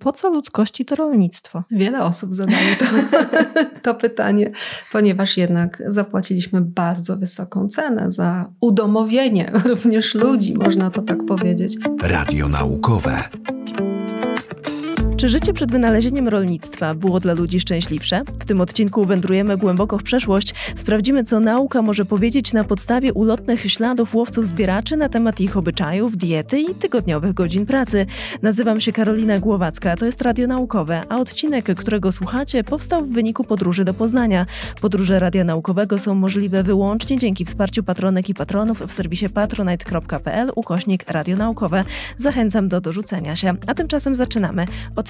Po co ludzkości to rolnictwo? Wiele osób zadaje to, to, pytanie, ponieważ jednak zapłaciliśmy bardzo wysoką cenę za udomowienie również ludzi, można to tak powiedzieć. Radio naukowe. Czy życie przed wynalezieniem rolnictwa było dla ludzi szczęśliwsze? W tym odcinku wędrujemy głęboko w przeszłość. Sprawdzimy, co nauka może powiedzieć na podstawie ulotnych śladów łowców-zbieraczy na temat ich obyczajów, diety i tygodniowych godzin pracy. Nazywam się Karolina Głowacka, to jest Radio Naukowe, a odcinek, którego słuchacie, powstał w wyniku podróży do Poznania. Podróże Radia Naukowego są możliwe wyłącznie dzięki wsparciu patronek i patronów w serwisie patronite.pl ukośnik Radio Naukowe. Zachęcam do dorzucenia się. A tymczasem zaczynamy od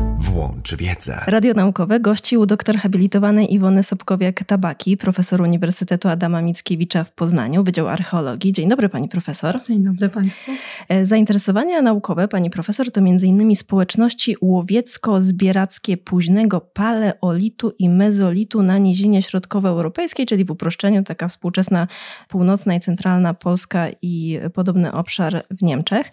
Włącz wiedzę. Radio Naukowe gościł doktor habilitowanej Iwony Sobkowiak-Tabaki, profesor Uniwersytetu Adama Mickiewicza w Poznaniu, Wydział Archeologii. Dzień dobry pani profesor. Dzień dobry państwu. E, zainteresowania naukowe pani profesor to m.in. społeczności łowiecko-zbierackie późnego paleolitu i mezolitu na nizinie środkowoeuropejskiej, czyli w uproszczeniu taka współczesna północna i centralna Polska i podobny obszar w Niemczech.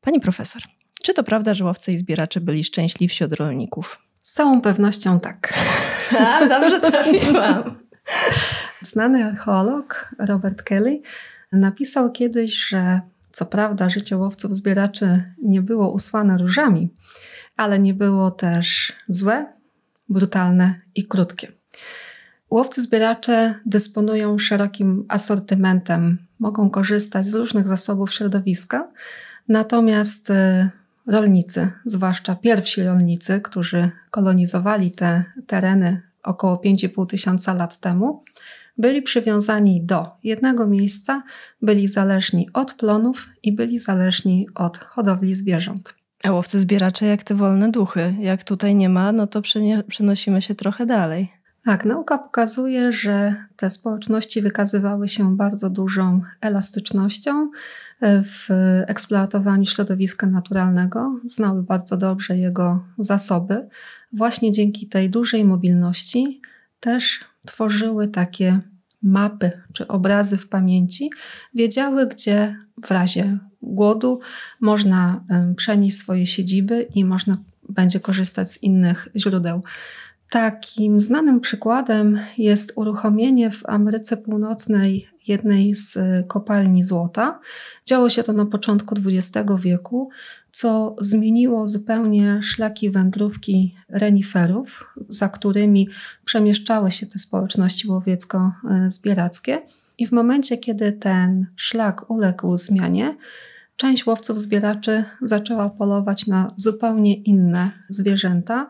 Pani profesor, czy to prawda, że łowcy i zbieracze byli szczęśliwsi od rolników? Z całą pewnością tak. A, dobrze trafiłam. Znany archeolog Robert Kelly napisał kiedyś, że co prawda życie łowców zbieraczy nie było usłane różami, ale nie było też złe, brutalne i krótkie. Łowcy zbieracze dysponują szerokim asortymentem, mogą korzystać z różnych zasobów środowiska, natomiast y, rolnicy, zwłaszcza pierwsi rolnicy, którzy kolonizowali te tereny około 5,5 tysiąca lat temu, byli przywiązani do jednego miejsca, byli zależni od plonów i byli zależni od hodowli zwierząt. A łowcy zbieracze jak te wolne duchy. Jak tutaj nie ma, no to przenosimy się trochę dalej. Tak, nauka pokazuje, że te społeczności wykazywały się bardzo dużą elastycznością, w eksploatowaniu środowiska naturalnego, znały bardzo dobrze jego zasoby. Właśnie dzięki tej dużej mobilności też tworzyły takie mapy czy obrazy w pamięci, wiedziały, gdzie w razie głodu można przenieść swoje siedziby i można będzie korzystać z innych źródeł. Takim znanym przykładem jest uruchomienie w Ameryce Północnej jednej z e, kopalni złota. Działo się to na początku XX wieku, co zmieniło zupełnie szlaki wędrówki reniferów, za którymi przemieszczały się te społeczności łowiecko-zbierackie. E, I w momencie, kiedy ten szlak uległ zmianie, część łowców zbieraczy zaczęła polować na zupełnie inne zwierzęta.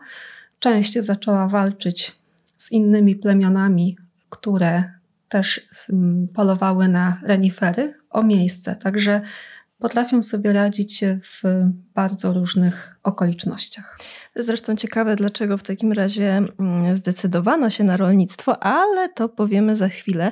Część zaczęła walczyć z innymi plemionami, które też polowały na renifery o miejsce, także potrafią sobie radzić w bardzo różnych okolicznościach. Zresztą ciekawe, dlaczego w takim razie mm, zdecydowano się na rolnictwo, ale to powiemy za chwilę.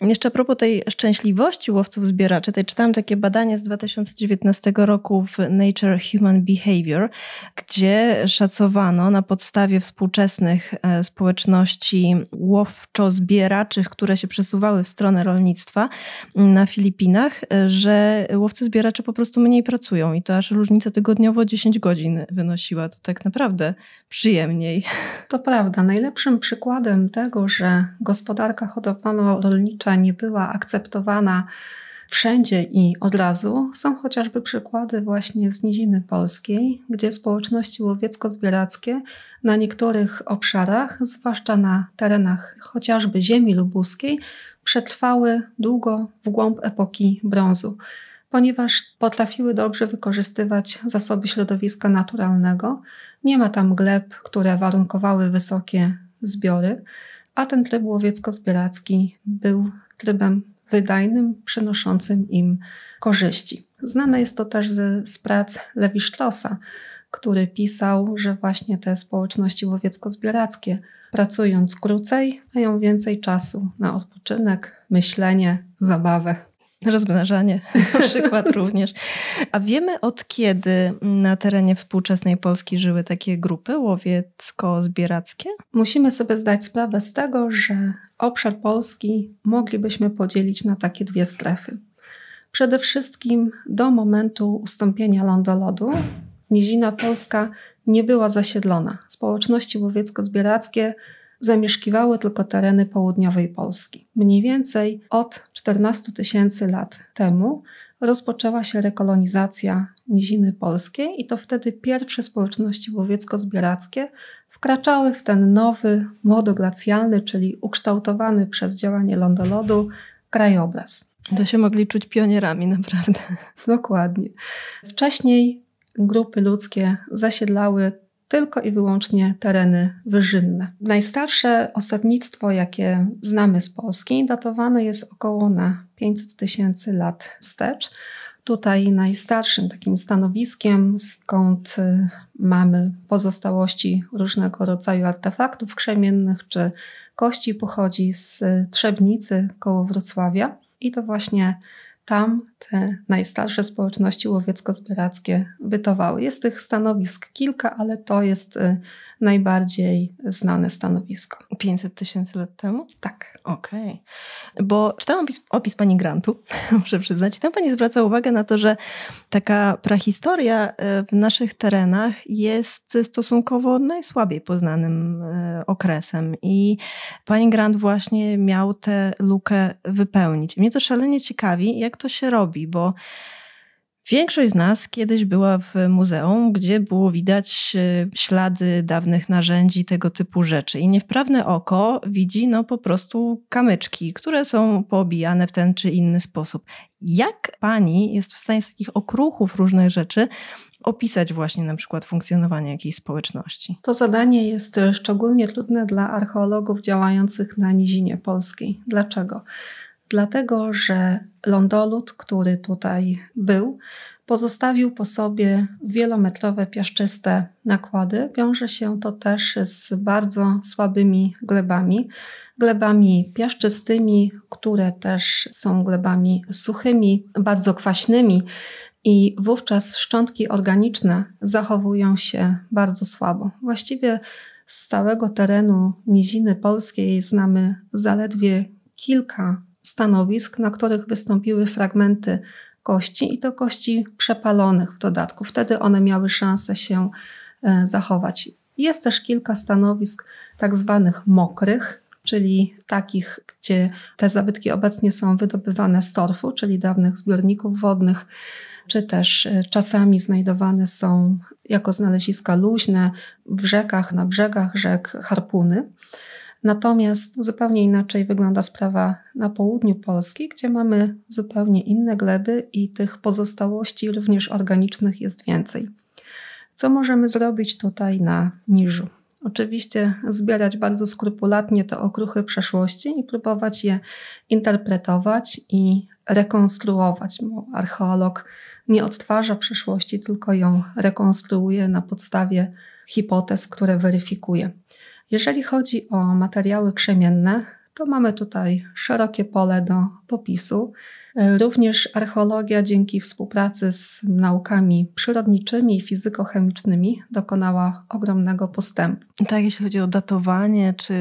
Jeszcze a propos tej szczęśliwości łowców zbieraczy, tutaj czytałam takie badanie z 2019 roku w Nature Human Behavior, gdzie szacowano na podstawie współczesnych e, społeczności łowczo-zbieraczych, które się przesuwały w stronę rolnictwa mm, na Filipinach, e, że łowcy zbieracze po prostu mniej pracują i to aż różnica tygodniowo 10 godzin wynosiła. To tak naprawdę naprawdę przyjemniej. To prawda. Najlepszym przykładem tego, że gospodarka hodowlano-rolnicza nie była akceptowana wszędzie i od razu są chociażby przykłady właśnie z niziny polskiej, gdzie społeczności łowiecko-zbierackie na niektórych obszarach, zwłaszcza na terenach chociażby ziemi lubuskiej, przetrwały długo w głąb epoki brązu ponieważ potrafiły dobrze wykorzystywać zasoby środowiska naturalnego. Nie ma tam gleb, które warunkowały wysokie zbiory, a ten tryb łowiecko-zbieracki był trybem wydajnym, przynoszącym im korzyści. Znane jest to też z, z prac Lewi który pisał, że właśnie te społeczności łowiecko-zbierackie, pracując krócej, mają więcej czasu na odpoczynek, myślenie, zabawę. Rozmnażanie na przykład również. A wiemy od kiedy na terenie współczesnej Polski żyły takie grupy łowiecko-zbierackie? Musimy sobie zdać sprawę z tego, że obszar Polski moglibyśmy podzielić na takie dwie strefy. Przede wszystkim do momentu ustąpienia lądolodu nizina polska nie była zasiedlona. Społeczności łowiecko-zbierackie zamieszkiwały tylko tereny południowej Polski. Mniej więcej od 14 tysięcy lat temu rozpoczęła się rekolonizacja niziny polskiej i to wtedy pierwsze społeczności łowiecko-zbierackie wkraczały w ten nowy, młodoglacialny, czyli ukształtowany przez działanie lądolodu krajobraz. To się mogli czuć pionierami, naprawdę. Dokładnie. Wcześniej grupy ludzkie zasiedlały tylko i wyłącznie tereny wyżynne. Najstarsze osadnictwo, jakie znamy z Polski, datowane jest około na 500 tysięcy lat wstecz. Tutaj najstarszym takim stanowiskiem, skąd y, mamy pozostałości różnego rodzaju artefaktów krzemiennych czy kości, pochodzi z Trzebnicy koło Wrocławia. I to właśnie tam te najstarsze społeczności łowiecko-zbierackie bytowały. Jest tych stanowisk kilka, ale to jest y, najbardziej znane stanowisko. 500 tysięcy lat temu? Tak. Okej. Okay. Bo czytałam opis, opis pani Grantu, muszę przyznać, i tam pani zwraca uwagę na to, że taka prahistoria e, w naszych terenach jest stosunkowo najsłabiej poznanym e, okresem i pani Grant właśnie miał tę lukę wypełnić. Mnie to szalenie ciekawi, jak to się robi, bo Większość z nas kiedyś była w muzeum, gdzie było widać y, ślady dawnych narzędzi, tego typu rzeczy. I niewprawne oko widzi no po prostu kamyczki, które są poobijane w ten czy inny sposób. Jak pani jest w stanie z takich okruchów różnych rzeczy opisać właśnie na przykład funkcjonowanie jakiejś społeczności? To zadanie jest y, szczególnie trudne dla archeologów działających na nizinie polskiej. Dlaczego? dlatego że lądolud, który tutaj był, pozostawił po sobie wielometrowe piaszczyste nakłady. Wiąże się to też z bardzo słabymi glebami, glebami piaszczystymi, które też są glebami suchymi, bardzo kwaśnymi. I wówczas szczątki organiczne zachowują się bardzo słabo. Właściwie z całego terenu niziny polskiej znamy zaledwie kilka stanowisk, na których wystąpiły fragmenty kości i to kości przepalonych w dodatku. Wtedy one miały szansę się e, zachować. Jest też kilka stanowisk tak zwanych mokrych, czyli takich, gdzie te zabytki obecnie są wydobywane z torfu, czyli dawnych zbiorników wodnych, czy też e, czasami znajdowane są jako znaleziska luźne w rzekach, na brzegach rzek harpuny. Natomiast zupełnie inaczej wygląda sprawa na południu Polski, gdzie mamy zupełnie inne gleby i tych pozostałości również organicznych jest więcej. Co możemy zrobić tutaj na niżu? Oczywiście zbierać bardzo skrupulatnie te okruchy przeszłości i próbować je interpretować i rekonstruować, bo archeolog nie odtwarza przeszłości, tylko ją rekonstruuje na podstawie hipotez, które weryfikuje. Jeżeli chodzi o materiały krzemienne, to mamy tutaj szerokie pole do popisu. E, również archeologia dzięki współpracy z naukami przyrodniczymi i fizykochemicznymi dokonała ogromnego postępu. Tak, jeśli chodzi o datowanie, czy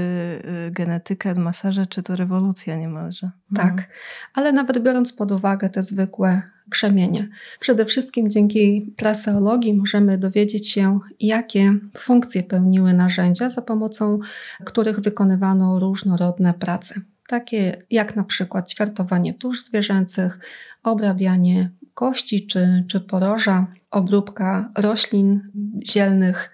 y, genetykę, masaże, czy to rewolucja niemalże. Mhm. Tak, ale nawet biorąc pod uwagę te zwykłe krzemienie. Przede wszystkim dzięki traseologii możemy dowiedzieć się, jakie funkcje pełniły narzędzia, za pomocą których wykonywano różnorodne prace takie jak na przykład ćwiartowanie tusz zwierzęcych, obrabianie kości czy, czy poroża, obróbka roślin zielnych,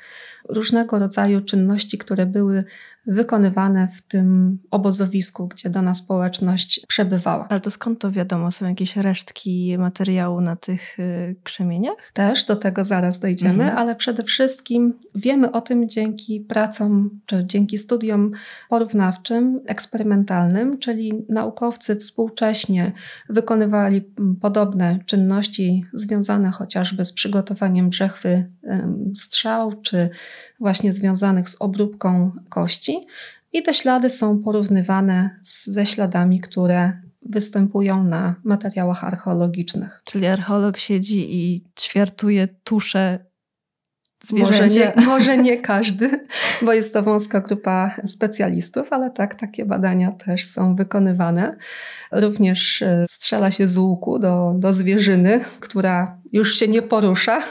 różnego rodzaju czynności, które były wykonywane w tym obozowisku, gdzie dana społeczność przebywała. Ale to skąd to wiadomo? Są jakieś resztki materiału na tych y, krzemieniach? Też do tego zaraz dojdziemy, mhm. ale przede wszystkim wiemy o tym dzięki pracom czy dzięki studiom porównawczym, eksperymentalnym, czyli naukowcy współcześnie wykonywali mm, podobne czynności związane chociażby z przygotowaniem brzechwy strzał czy właśnie związanych z obróbką kości i te ślady są porównywane z, ze śladami, które występują na materiałach archeologicznych. Czyli archeolog siedzi i ćwiartuje tusze zwierzęcia. Może nie, może nie każdy, bo jest to wąska grupa specjalistów, ale tak, takie badania też są wykonywane. Również e, strzela się z łuku do, do zwierzyny, która już się nie porusza,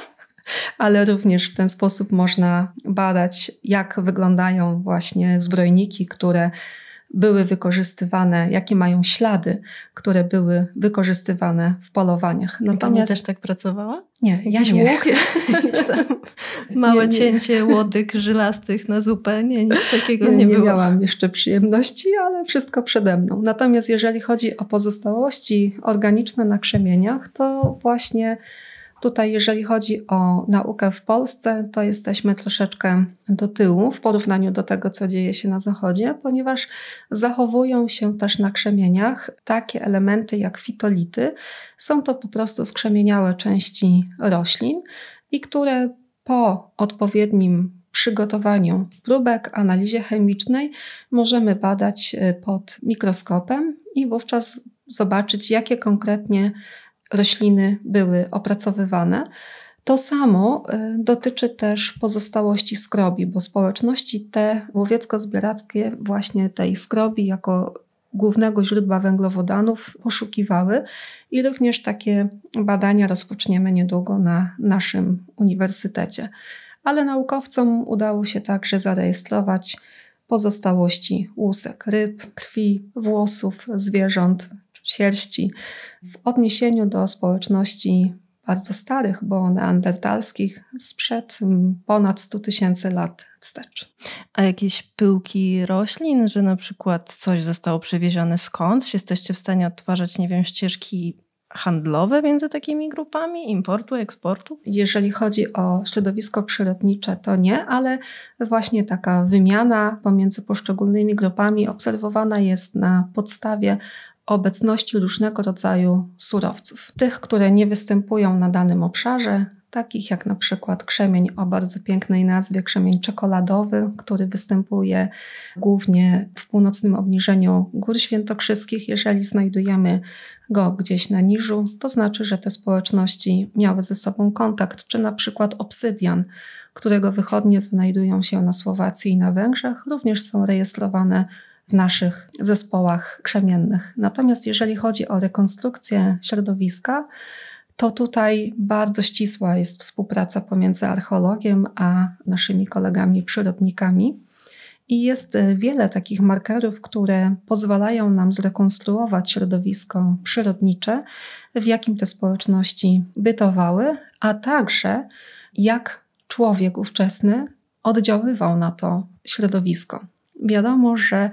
ale również w ten sposób można badać, jak wyglądają właśnie zbrojniki, które były wykorzystywane, jakie mają ślady, które były wykorzystywane w polowaniach. Natomiast... I też tak pracowała? Nie, ja Jakiś nie. Łuk, małe nie, nie. cięcie łodyg żylastych na zupę, nie, nic takiego nie, nie, nie było. Nie miałam jeszcze przyjemności, ale wszystko przede mną. Natomiast jeżeli chodzi o pozostałości organiczne na krzemieniach, to właśnie Tutaj, jeżeli chodzi o naukę w Polsce, to jesteśmy troszeczkę do tyłu w porównaniu do tego, co dzieje się na Zachodzie, ponieważ zachowują się też na krzemieniach takie elementy jak fitolity. Są to po prostu skrzemieniałe części roślin i które po odpowiednim przygotowaniu próbek, analizie chemicznej możemy badać e, pod mikroskopem i wówczas zobaczyć, jakie konkretnie rośliny były opracowywane. To samo e, dotyczy też pozostałości skrobi, bo społeczności te łowiecko-zbierackie właśnie tej skrobi jako głównego źródła węglowodanów poszukiwały i również takie badania rozpoczniemy niedługo na naszym uniwersytecie. Ale naukowcom udało się także zarejestrować pozostałości łusek ryb, krwi, włosów, zwierząt sierści w odniesieniu do społeczności bardzo starych, bo neandertalskich, sprzed mm, ponad 100 tysięcy lat wstecz. A jakieś pyłki roślin, że na przykład coś zostało przewiezione skądś? Jesteście w stanie odtwarzać, nie wiem, ścieżki handlowe między takimi grupami importu, eksportu? Jeżeli chodzi o środowisko przyrodnicze, to nie, ale właśnie taka wymiana pomiędzy poszczególnymi grupami obserwowana jest na podstawie obecności różnego rodzaju surowców. Tych, które nie występują na danym obszarze, takich jak na przykład krzemień o bardzo pięknej nazwie krzemień czekoladowy, który występuje głównie w północnym obniżeniu gór świętokrzyskich. Jeżeli znajdujemy go gdzieś na niżu, to znaczy, że te społeczności miały ze sobą kontakt, czy na przykład obsydian, którego wychodnie znajdują się na Słowacji i na Węgrzech, również są rejestrowane w naszych zespołach krzemiennych. Natomiast jeżeli chodzi o rekonstrukcję środowiska, to tutaj bardzo ścisła jest współpraca pomiędzy archeologiem a naszymi kolegami przyrodnikami. I jest e, wiele takich markerów, które pozwalają nam zrekonstruować środowisko przyrodnicze, w jakim te społeczności bytowały, a także jak człowiek ówczesny oddziaływał na to środowisko. Wiadomo, że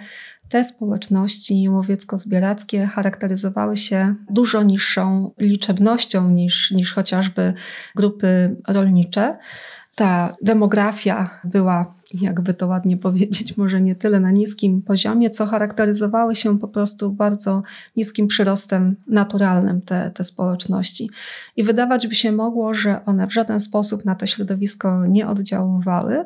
te społeczności łowiecko-zbierackie charakteryzowały się dużo niższą liczebnością niż, niż chociażby grupy rolnicze. Ta demografia była, jakby to ładnie powiedzieć, może nie tyle na niskim poziomie, co charakteryzowały się po prostu bardzo niskim przyrostem naturalnym te, te społeczności. I wydawać by się mogło, że one w żaden sposób na to środowisko nie oddziaływały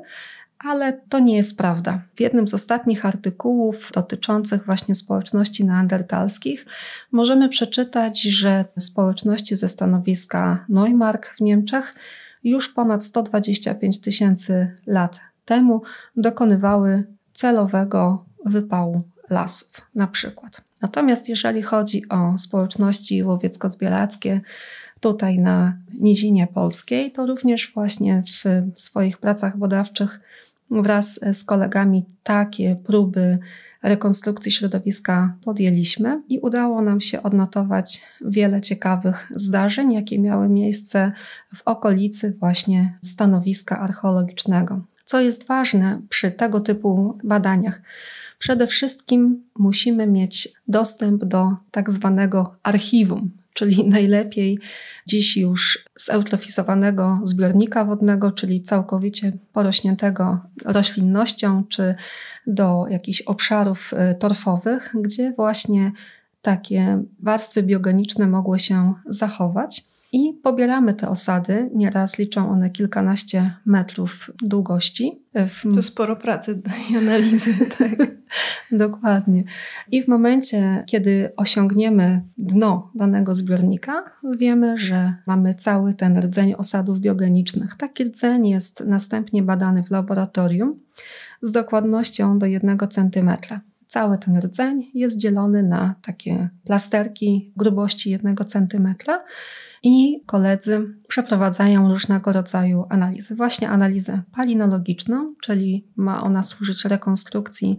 ale to nie jest prawda. W jednym z ostatnich artykułów dotyczących właśnie społeczności neandertalskich możemy przeczytać, że społeczności ze stanowiska Neumark w Niemczech już ponad 125 tysięcy lat temu dokonywały celowego wypału lasów na przykład. Natomiast jeżeli chodzi o społeczności łowiecko zbielackie tutaj na nizinie polskiej, to również właśnie w swoich pracach badawczych Wraz e, z kolegami takie próby rekonstrukcji środowiska podjęliśmy i udało nam się odnotować wiele ciekawych zdarzeń, jakie miały miejsce w okolicy właśnie stanowiska archeologicznego. Co jest ważne przy tego typu badaniach? Przede wszystkim musimy mieć dostęp do tak zwanego archiwum, czyli najlepiej dziś już zeutrofizowanego zbiornika wodnego, czyli całkowicie porośniętego roślinnością, czy do jakichś obszarów y, torfowych, gdzie właśnie takie warstwy biogeniczne mogły się zachować i pobieramy te osady. Nieraz liczą one kilkanaście metrów długości. W... To sporo pracy i analizy, tak. Dokładnie. I w momencie, kiedy osiągniemy dno danego zbiornika, wiemy, że mamy cały ten rdzeń osadów biogenicznych. Taki rdzeń jest następnie badany w laboratorium z dokładnością do jednego centymetra cały ten rdzeń jest dzielony na takie plasterki grubości 1 cm i koledzy przeprowadzają różnego rodzaju analizy. Właśnie analizę palinologiczną, czyli ma ona służyć rekonstrukcji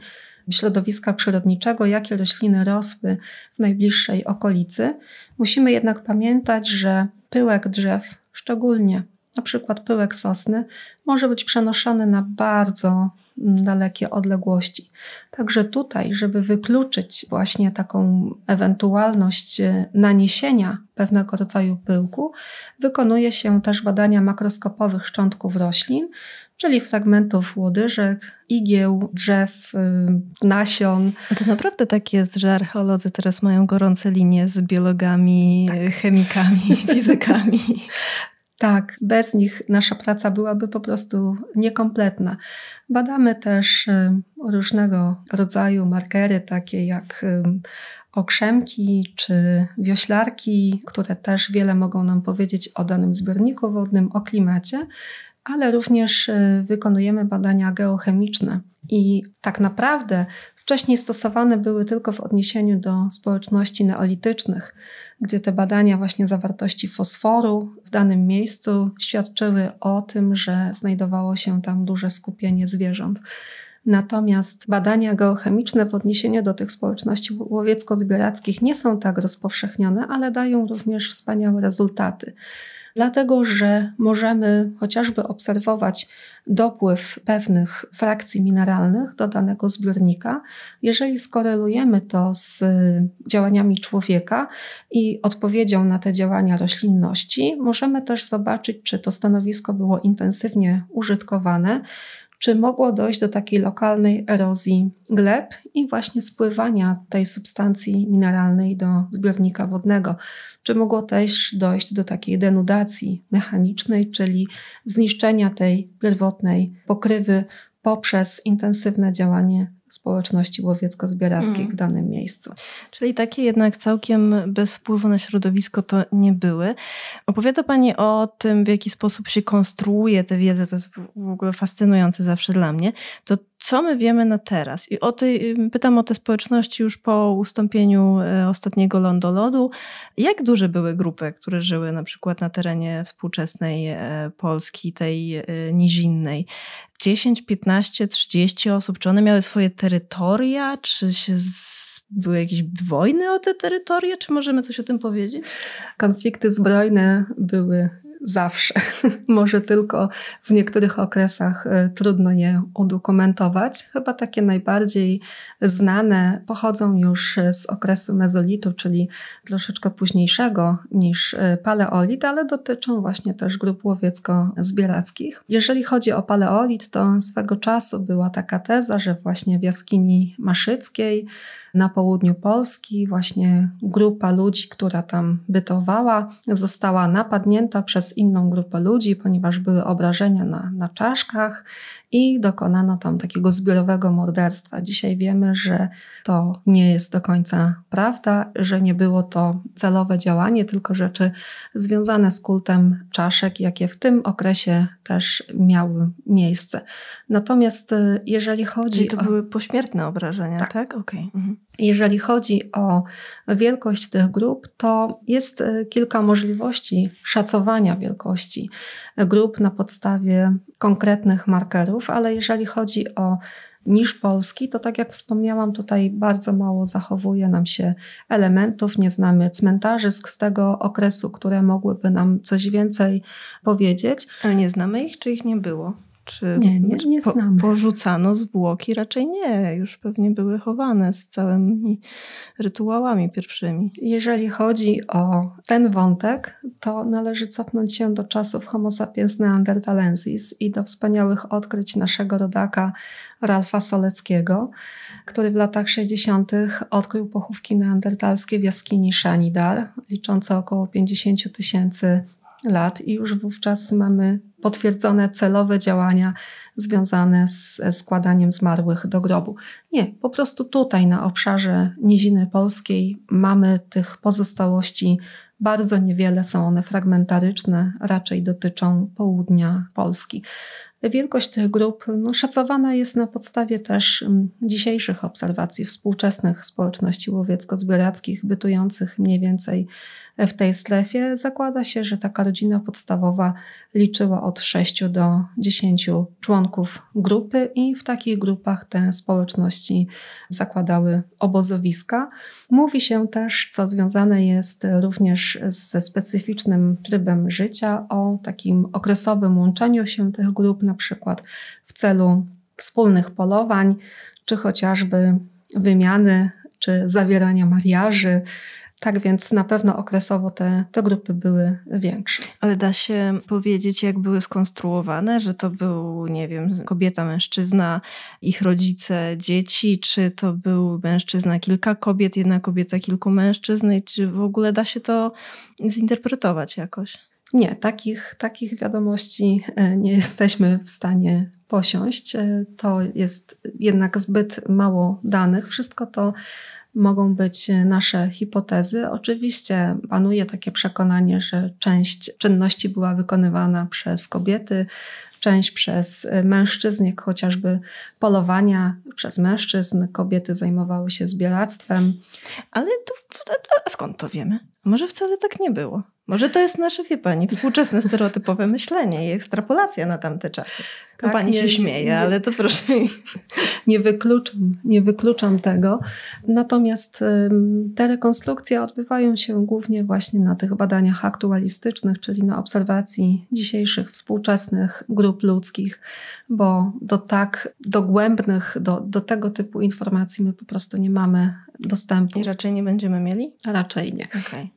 środowiska przyrodniczego, jakie rośliny rosły w najbliższej okolicy. Musimy jednak pamiętać, że pyłek drzew, szczególnie na przykład pyłek sosny, może być przenoszony na bardzo dalekie odległości. Także tutaj, żeby wykluczyć właśnie taką ewentualność e, naniesienia pewnego rodzaju pyłku, wykonuje się też badania makroskopowych szczątków roślin, czyli fragmentów łodyżek, igieł, drzew, e, nasion. A to naprawdę tak jest, że archeolodzy teraz mają gorące linie z biologami, tak. E, chemikami, fizykami. Tak, bez nich nasza praca byłaby po prostu niekompletna. Badamy też y, różnego rodzaju markery, takie jak y, okrzemki czy wioślarki, które też wiele mogą nam powiedzieć o danym zbiorniku wodnym, o klimacie, ale również y, wykonujemy badania geochemiczne. I tak naprawdę wcześniej stosowane były tylko w odniesieniu do społeczności neolitycznych gdzie te badania właśnie zawartości fosforu w danym miejscu świadczyły o tym, że znajdowało się tam duże skupienie zwierząt. Natomiast badania geochemiczne w odniesieniu do tych społeczności łowiecko-zbierackich nie są tak rozpowszechnione, ale dają również wspaniałe rezultaty dlatego że możemy chociażby obserwować dopływ pewnych frakcji mineralnych do danego zbiornika. Jeżeli skorelujemy to z działaniami człowieka i odpowiedzią na te działania roślinności, możemy też zobaczyć, czy to stanowisko było intensywnie użytkowane czy mogło dojść do takiej lokalnej erozji gleb i właśnie spływania tej substancji mineralnej do zbiornika wodnego, czy mogło też dojść do takiej denudacji mechanicznej, czyli zniszczenia tej pierwotnej pokrywy poprzez intensywne działanie społeczności łowiecko-zbierackich mm. w danym miejscu. Czyli takie jednak całkiem bez wpływu na środowisko to nie były. Opowiada Pani o tym, w jaki sposób się konstruuje tę wiedzę, to jest w ogóle fascynujące zawsze dla mnie. To co my wiemy na teraz? I o tej, pytam o te społeczności już po ustąpieniu e, ostatniego lądolodu. Jak duże były grupy, które żyły na przykład na terenie współczesnej e, Polski, tej e, nizinnej? 10, 15, 30 osób? Czy one miały swoje terytoria? Czy się z były jakieś wojny o te terytoria? Czy możemy coś o tym powiedzieć? Konflikty zbrojne były zawsze. Może tylko w niektórych okresach e, trudno je udokumentować. Chyba takie najbardziej znane pochodzą już e, z okresu mezolitu, czyli troszeczkę późniejszego niż e, paleolit, ale dotyczą właśnie też grup łowiecko-zbierackich. Jeżeli chodzi o paleolit, to swego czasu była taka teza, że właśnie w jaskini maszyckiej na południu Polski właśnie grupa ludzi, która tam bytowała, została napadnięta przez inną grupę ludzi, ponieważ były obrażenia na, na czaszkach i dokonano tam takiego zbiorowego morderstwa. Dzisiaj wiemy, że to nie jest do końca prawda, że nie było to celowe działanie, tylko rzeczy związane z kultem czaszek, jakie w tym okresie też miały miejsce. Natomiast y, jeżeli chodzi Czyli to o... były pośmiertne obrażenia, tak? tak? Okej. Okay. Mhm. Jeżeli chodzi o wielkość tych grup, to jest e, kilka możliwości szacowania wielkości grup na podstawie konkretnych markerów, ale jeżeli chodzi o niż polski, to tak jak wspomniałam, tutaj bardzo mało zachowuje nam się elementów, nie znamy cmentarzysk z tego okresu, które mogłyby nam coś więcej powiedzieć. Ale nie znamy ich, czy ich nie było? Czy, nie, nie, nie po, znamy. Porzucano zwłoki? Raczej nie. Już pewnie były chowane z całymi rytuałami pierwszymi. Jeżeli chodzi o ten wątek, to należy cofnąć się do czasów Homo sapiens neanderthalensis i do wspaniałych odkryć naszego rodaka Ralfa Soleckiego, który w latach 60. odkrył pochówki neandertalskie w jaskini Shanidar, liczące około 50 tysięcy lat i już wówczas mamy potwierdzone celowe działania związane z składaniem zmarłych do grobu. Nie, po prostu tutaj na obszarze Niziny Polskiej mamy tych pozostałości bardzo niewiele, są one fragmentaryczne, raczej dotyczą południa Polski. Wielkość tych grup no, szacowana jest na podstawie też mm, dzisiejszych obserwacji współczesnych społeczności łowiecko-zbierackich, bytujących mniej więcej w tej strefie, zakłada się, że taka rodzina podstawowa liczyła od 6 do 10 członków grupy i w takich grupach te społeczności zakładały obozowiska. Mówi się też, co związane jest również ze specyficznym trybem życia, o takim okresowym łączeniu się tych grup, na przykład w celu wspólnych polowań, czy chociażby wymiany czy zawierania mariaży, tak więc na pewno okresowo te, te grupy były większe. Ale da się powiedzieć, jak były skonstruowane, że to był, nie wiem, kobieta, mężczyzna, ich rodzice, dzieci, czy to był mężczyzna, kilka kobiet, jedna kobieta, kilku mężczyzn, i czy w ogóle da się to zinterpretować jakoś? Nie, takich, takich wiadomości e, nie jesteśmy w stanie posiąść. E, to jest jednak zbyt mało danych. Wszystko to mogą być e, nasze hipotezy. Oczywiście panuje takie przekonanie, że część czynności była wykonywana przez kobiety, część przez e, mężczyzn, jak chociażby polowania przez mężczyzn. Kobiety zajmowały się zbieractwem. Ale to, a skąd to wiemy? Może wcale tak nie było. Może to jest nasze, wie Pani, współczesne stereotypowe myślenie i ekstrapolacja na tamte czasy. tak, pani się śmieje, nie, ale to proszę. Nie wykluczam, nie wykluczam tego. Natomiast te rekonstrukcje odbywają się głównie właśnie na tych badaniach aktualistycznych, czyli na obserwacji dzisiejszych współczesnych grup ludzkich, bo do tak dogłębnych, do, do tego typu informacji my po prostu nie mamy dostępu. I raczej nie będziemy mieli? Raczej nie. Okay.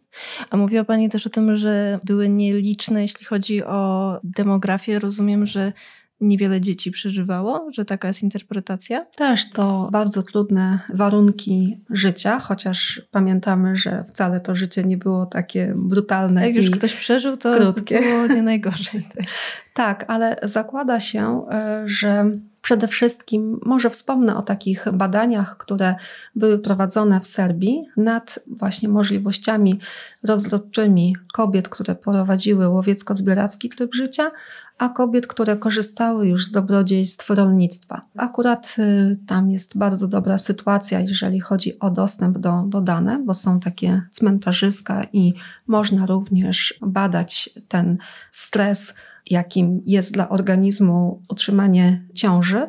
A mówiła Pani też o tym, że były nieliczne, jeśli chodzi o demografię. Rozumiem, że niewiele dzieci przeżywało, że taka jest interpretacja? Też to bardzo trudne warunki życia, chociaż pamiętamy, że wcale to życie nie było takie brutalne. Jak już ktoś przeżył, to krótkie. było nie najgorzej. tak, tak ale zakłada się, e, że Przede wszystkim może wspomnę o takich badaniach, które były prowadzone w Serbii nad właśnie możliwościami rozrodczymi kobiet, które prowadziły łowiecko-zbieracki tryb życia, a kobiet, które korzystały już z dobrodziejstw rolnictwa. Akurat y, tam jest bardzo dobra sytuacja, jeżeli chodzi o dostęp do, do danych, bo są takie cmentarzyska i można również badać ten stres jakim jest dla organizmu utrzymanie ciąży.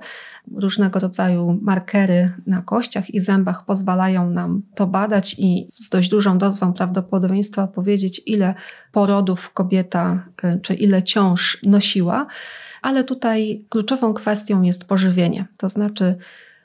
Różnego rodzaju markery na kościach i zębach pozwalają nam to badać i z dość dużą dozą prawdopodobieństwa powiedzieć, ile porodów kobieta y, czy ile ciąż nosiła. Ale tutaj kluczową kwestią jest pożywienie. To znaczy,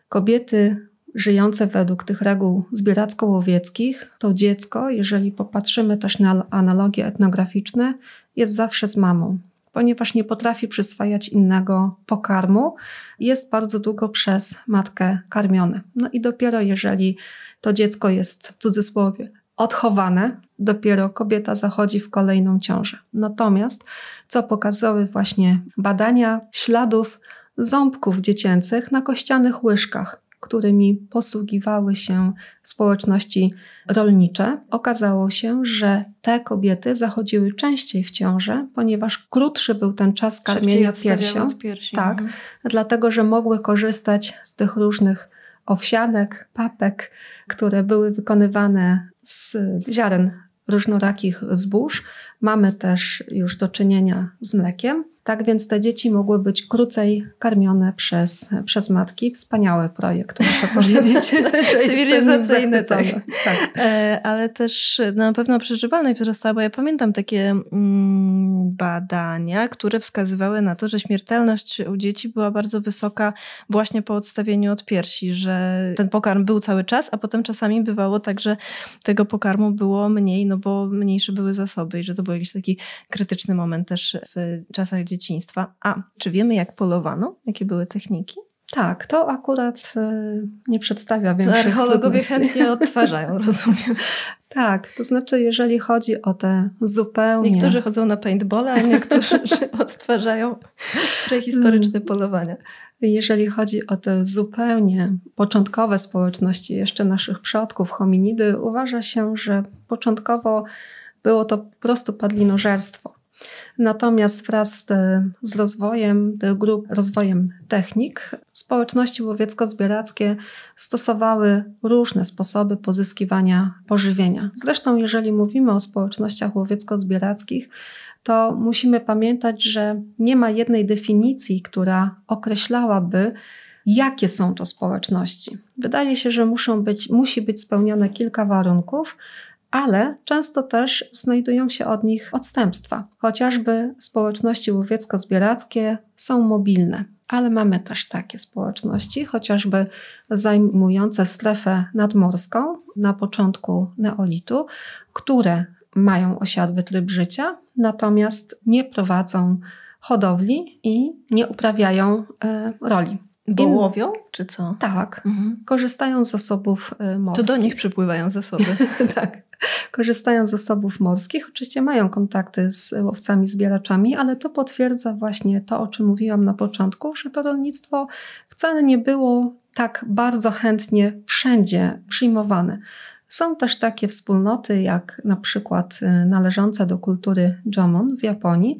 kobiety żyjące według tych reguł zbieracko-łowieckich, to dziecko, jeżeli popatrzymy też na analogie etnograficzne, jest zawsze z mamą ponieważ nie potrafi przyswajać innego pokarmu, jest bardzo długo przez matkę karmione. No i dopiero jeżeli to dziecko jest w cudzysłowie odchowane, dopiero kobieta zachodzi w kolejną ciążę. Natomiast, co pokazały właśnie badania śladów ząbków dziecięcych na kościanych łyżkach, którymi posługiwały się społeczności rolnicze, okazało się, że te kobiety zachodziły częściej w ciążę, ponieważ krótszy był ten czas karmienia piersią. piersią. tak, mhm. dlatego że mogły korzystać z tych różnych owsianek, papek, które były wykonywane z ziaren różnorakich zbóż. Mamy też już do czynienia z mlekiem, tak więc te dzieci mogły być krócej karmione przez, przez matki. Wspaniały projekt, muszę powiedzieć. Cywilizacyjny, tak. tak. Ale też e, na pewno przeżywalność wzrastała, bo ja pamiętam takie mm, badania, które wskazywały na to, że śmiertelność u dzieci była bardzo wysoka właśnie po odstawieniu od piersi, że ten pokarm był cały czas, a potem czasami bywało tak, że tego pokarmu było mniej, no bo mniejsze były zasoby i że to był jakiś taki krytyczny moment też w czasach dzieciństwa. A czy wiemy, jak polowano? Jakie były techniki? Tak, to akurat y, nie przedstawia większych Archeologowie trudności. chętnie odtwarzają, rozumiem. Tak, to znaczy jeżeli chodzi o te zupełnie... Niektórzy chodzą na paintballa, a niektórzy odtwarzają prehistoryczne mm. polowania. Jeżeli chodzi o te zupełnie początkowe społeczności jeszcze naszych przodków, hominidy, uważa się, że początkowo było to po prostu padlinożerstwo. Natomiast wraz z rozwojem grup, rozwojem technik, społeczności łowiecko-zbierackie stosowały różne sposoby pozyskiwania pożywienia. Zresztą, jeżeli mówimy o społecznościach łowiecko-zbierackich, to musimy pamiętać, że nie ma jednej definicji, która określałaby, jakie są to społeczności. Wydaje się, że muszą być, musi być spełnione kilka warunków, ale często też znajdują się od nich odstępstwa. Chociażby społeczności łowiecko-zbierackie są mobilne, ale mamy też takie społeczności, chociażby zajmujące strefę nadmorską na początku neolitu, które mają osiadły tryb życia, natomiast nie prowadzą hodowli i nie uprawiają y, roli. Bo In... łowią, czy co? Tak, mhm. korzystają z zasobów morskich. E, to do nich przypływają zasoby. tak. korzystają z zasobów morskich. Oczywiście mają kontakty z łowcami, zbieraczami, ale to potwierdza właśnie to, o czym mówiłam na początku, że to rolnictwo wcale nie było tak bardzo chętnie wszędzie przyjmowane. Są też takie wspólnoty, jak na przykład e, należące do kultury Jomon w Japonii,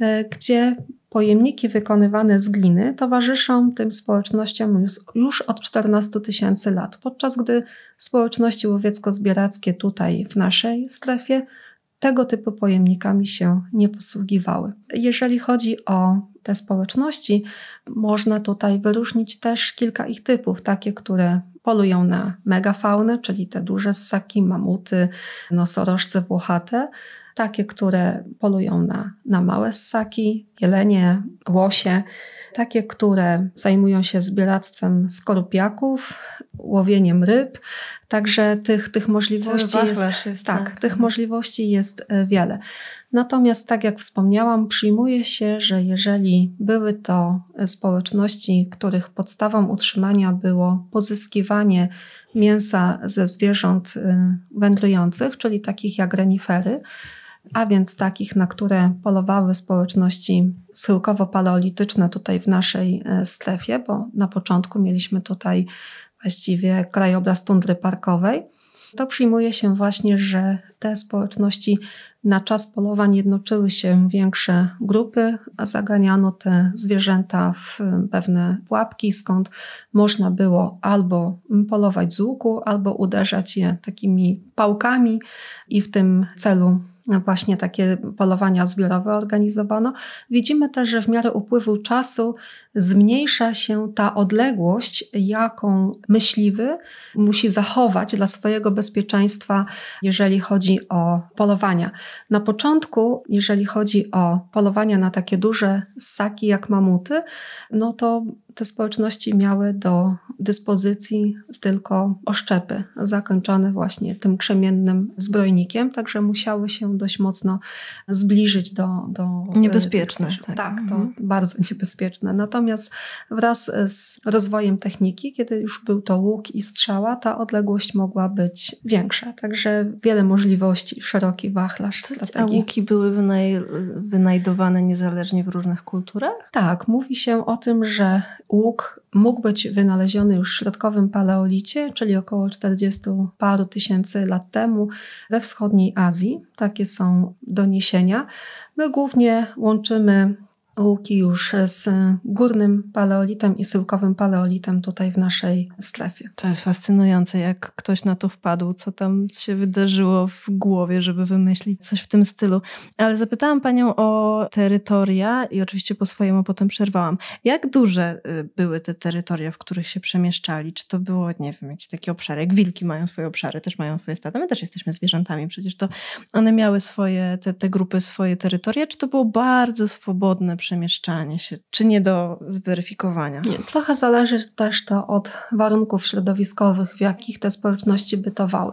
e, gdzie Pojemniki wykonywane z gliny towarzyszą tym społecznościom już, od 14 tysięcy lat, podczas gdy społeczności łowiecko-zbierackie tutaj w naszej strefie tego typu pojemnikami się nie posługiwały. Jeżeli chodzi o te społeczności, można tutaj wyróżnić też kilka ich typów, takie, które polują na megafaunę, czyli te duże ssaki, mamuty, nosorożce włochate, takie, które polują na, na małe ssaki, jelenie, łosie, takie, które zajmują się zbieractwem skorupiaków, łowieniem ryb, także tych, tych możliwości jest, jest, tak, tak, tych mhm. możliwości jest e, wiele. Natomiast tak jak wspomniałam, przyjmuje się, że jeżeli były to e, społeczności, których podstawą utrzymania było pozyskiwanie mięsa ze zwierząt e, wędrujących, czyli takich jak renifery, a więc takich, na które polowały społeczności schyłkowo-paleolityczne tutaj w naszej e, strefie, bo na początku mieliśmy tutaj właściwie krajobraz tundry parkowej, to przyjmuje się właśnie, że te społeczności na czas polowań jednoczyły się większe grupy, a zaganiano te zwierzęta w e, pewne pułapki, skąd można było albo polować z łuku, albo uderzać je takimi pałkami i w tym celu no właśnie takie polowania zbiorowe organizowano. Widzimy też, że w miarę upływu czasu zmniejsza się ta odległość, jaką myśliwy musi zachować dla swojego bezpieczeństwa, jeżeli chodzi o polowania. Na początku, jeżeli chodzi o polowania na takie duże ssaki jak mamuty, no to te społeczności miały do dyspozycji tylko oszczepy zakończone właśnie tym krzemiennym zbrojnikiem, także musiały się dość mocno zbliżyć do. do niebezpieczne. Tak, tak, to mhm. bardzo niebezpieczne. Natomiast Natomiast wraz z rozwojem techniki, kiedy już był to łuk i strzała, ta odległość mogła być większa. Także wiele możliwości, szeroki wachlarz strategii. A łuki były wynaj wynajdowane niezależnie w różnych kulturach? Tak, mówi się o tym, że łuk mógł być wynaleziony już w środkowym paleolicie, czyli około 40 paru tysięcy lat temu we wschodniej Azji. Takie są doniesienia. My głównie łączymy łuki już z górnym paleolitem i syłkowym paleolitem tutaj w naszej strefie. To jest fascynujące, jak ktoś na to wpadł, co tam się wydarzyło w głowie, żeby wymyślić coś w tym stylu. Ale zapytałam panią o terytoria i oczywiście po swojemu potem przerwałam. Jak duże y, były te terytoria, w których się przemieszczali? Czy to było, nie wiem, jakiś taki obszar, jak wilki mają swoje obszary, też mają swoje stada, my też jesteśmy zwierzętami, przecież to one miały swoje, te, te grupy swoje terytoria, czy to było bardzo swobodne przemieszczanie się, czy nie do zweryfikowania? Nie, trochę zależy też to od warunków środowiskowych, w jakich te społeczności bytowały.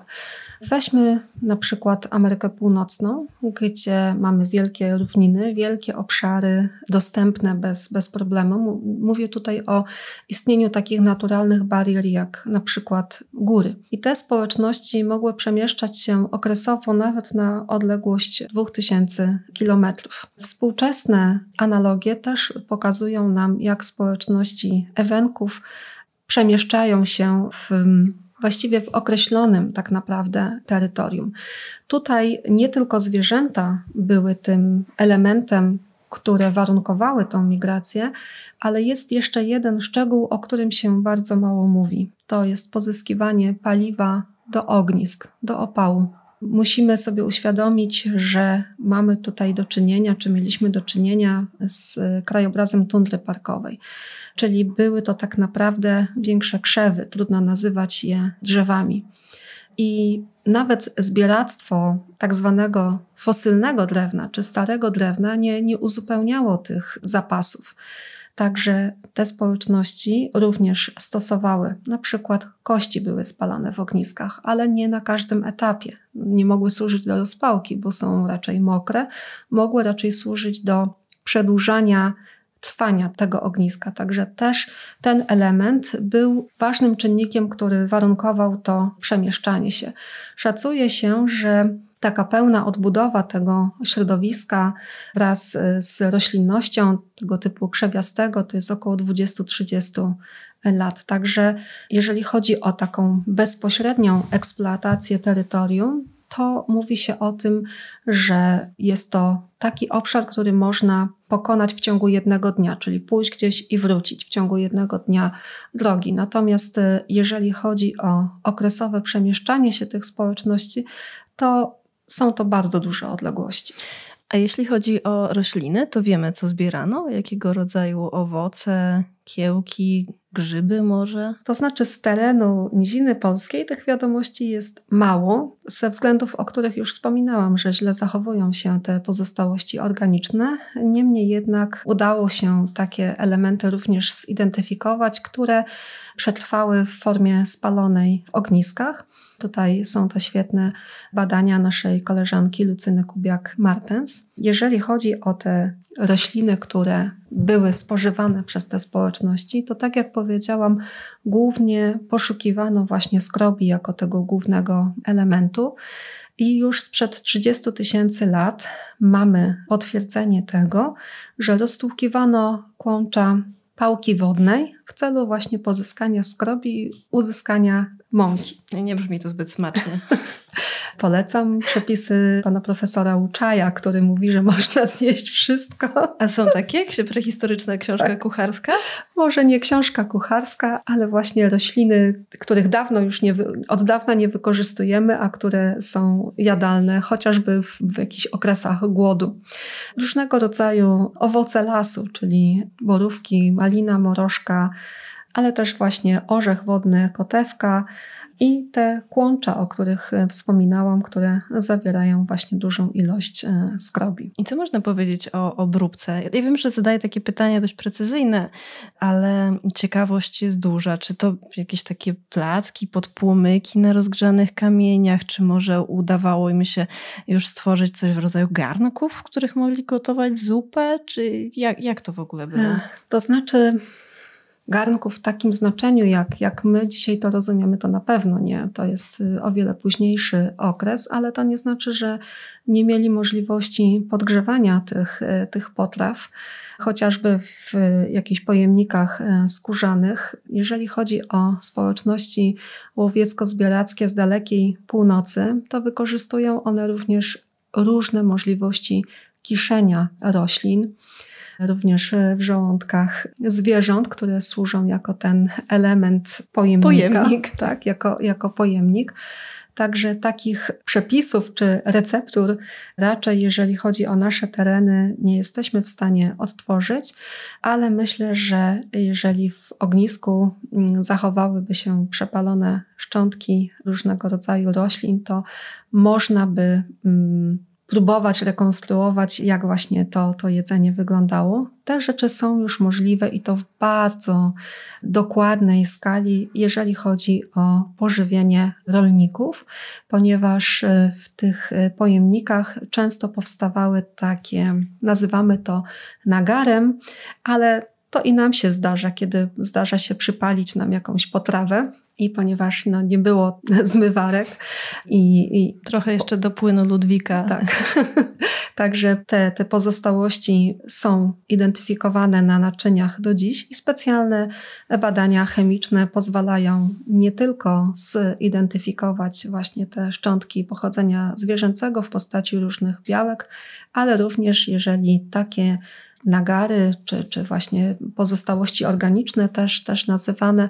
Weźmy na przykład Amerykę Północną, gdzie mamy wielkie równiny, wielkie obszary dostępne bez, bez problemu. Mówię tutaj o istnieniu takich naturalnych barier jak na przykład góry. I te społeczności mogły przemieszczać się okresowo nawet na odległość 2000 kilometrów. Współczesne analogie też pokazują nam, jak społeczności ewenków przemieszczają się w właściwie w określonym tak naprawdę terytorium. Tutaj nie tylko zwierzęta były tym elementem, które warunkowały tą migrację, ale jest jeszcze jeden szczegół, o którym się bardzo mało mówi. To jest pozyskiwanie paliwa do ognisk, do opału. Musimy sobie uświadomić, że mamy tutaj do czynienia, czy mieliśmy do czynienia z krajobrazem tundry parkowej czyli były to tak naprawdę większe krzewy, trudno nazywać je drzewami. I nawet zbieractwo tak zwanego fosylnego drewna czy starego drewna nie, nie uzupełniało tych zapasów. Także te społeczności również stosowały, na przykład kości były spalane w ogniskach, ale nie na każdym etapie. Nie mogły służyć do rozpałki, bo są raczej mokre, mogły raczej służyć do przedłużania trwania tego ogniska. Także też ten element był ważnym czynnikiem, który warunkował to przemieszczanie się. Szacuje się, że taka pełna odbudowa tego środowiska wraz e, z roślinnością tego typu krzewiastego to jest około 20-30 lat. Także jeżeli chodzi o taką bezpośrednią eksploatację terytorium, to mówi się o tym, że jest to taki obszar, który można pokonać w ciągu jednego dnia, czyli pójść gdzieś i wrócić w ciągu jednego dnia drogi. Natomiast e, jeżeli chodzi o okresowe przemieszczanie się tych społeczności, to są to bardzo duże odległości. A jeśli chodzi o rośliny, to wiemy, co zbierano, jakiego rodzaju owoce, kiełki, grzyby może? To znaczy z terenu niziny polskiej tych wiadomości jest mało, ze względów, o których już wspominałam, że źle zachowują się te pozostałości organiczne. Niemniej jednak udało się takie elementy również zidentyfikować, które przetrwały w formie spalonej w ogniskach. Tutaj są to świetne badania naszej koleżanki Lucyny Kubiak-Martens. Jeżeli chodzi o te rośliny, które były spożywane przez te społeczności, to tak jak powiedziałam, głównie poszukiwano właśnie skrobi jako tego głównego elementu. I już sprzed 30 tysięcy lat mamy potwierdzenie tego, że roztłukiwano kłącza pałki wodnej w celu właśnie pozyskania skrobi i uzyskania mąki. Nie brzmi to zbyt smacznie. Polecam przepisy pana profesora Uczaja, który mówi, że można zjeść wszystko. A są takie? Prehistoryczna książka tak. kucharska? Może nie książka kucharska, ale właśnie rośliny, których dawno już nie, od dawna nie wykorzystujemy, a które są jadalne, chociażby w, w jakichś okresach głodu. Różnego rodzaju owoce lasu, czyli borówki, malina, morożka, ale też właśnie orzech wodny, kotewka i te kłącza, o których e, wspominałam, które zawierają właśnie dużą ilość e, skrobi. I co można powiedzieć o obróbce? Ja wiem, że zadaję takie pytania dość precyzyjne, ale ciekawość jest duża. Czy to jakieś takie placki, podpłomyki na rozgrzanych kamieniach, czy może udawało im się już stworzyć coś w rodzaju garnków, w których mogli gotować zupę, czy jak, jak to w ogóle było? To znaczy garnków w takim znaczeniu, jak, jak my dzisiaj to rozumiemy, to na pewno nie. To jest y, o wiele późniejszy okres, ale to nie znaczy, że nie mieli możliwości podgrzewania tych, y, tych potraw, chociażby w y, jakichś pojemnikach skórzanych. Jeżeli chodzi o społeczności łowiecko-zbierackie z dalekiej północy, to wykorzystują one również różne możliwości kiszenia roślin również e, w żołądkach zwierząt, które służą jako ten element pojemnika. Pojemnik. Tak, jako, jako pojemnik. Także takich przepisów czy receptur raczej, jeżeli chodzi o nasze tereny, nie jesteśmy w stanie odtworzyć, ale myślę, że jeżeli w ognisku mm, zachowałyby się przepalone szczątki różnego rodzaju roślin, to można by. Mm, próbować rekonstruować, jak właśnie to, to jedzenie wyglądało. Te rzeczy są już możliwe i to w bardzo dokładnej skali, jeżeli chodzi o pożywienie rolników, ponieważ e, w tych e, pojemnikach często powstawały takie, nazywamy to nagarem, ale to i nam się zdarza, kiedy zdarza się przypalić nam jakąś potrawę i ponieważ no, nie było zmywarek. I, i... Trochę jeszcze dopłynu Ludwika. Tak. Także te, te pozostałości są identyfikowane na naczyniach do dziś i specjalne badania chemiczne pozwalają nie tylko zidentyfikować właśnie te szczątki pochodzenia zwierzęcego w postaci różnych białek, ale również jeżeli takie nagary czy, czy właśnie pozostałości organiczne, też, też nazywane,